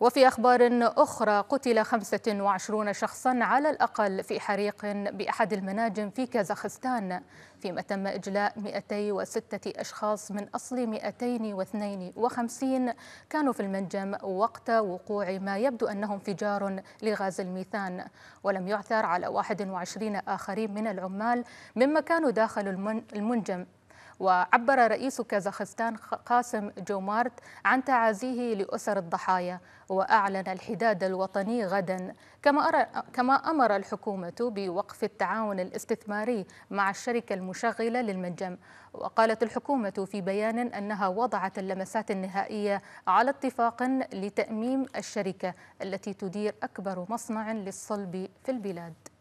وفي أخبار أخرى قتل 25 شخصا على الأقل في حريق بأحد المناجم في كازاخستان فيما تم إجلاء 206 أشخاص من أصل 252 كانوا في المنجم وقت وقوع ما يبدو أنه انفجار لغاز الميثان ولم يعثر على 21 آخرين من العمال مما كانوا داخل المنجم وعبر رئيس كازاخستان قاسم جومارت عن تعازيه لأسر الضحايا وأعلن الحداد الوطني غدا كما, كما أمر الحكومة بوقف التعاون الاستثماري مع الشركة المشغلة للمنجم وقالت الحكومة في بيان أنها وضعت اللمسات النهائية على اتفاق لتأميم الشركة التي تدير أكبر مصنع للصلب في البلاد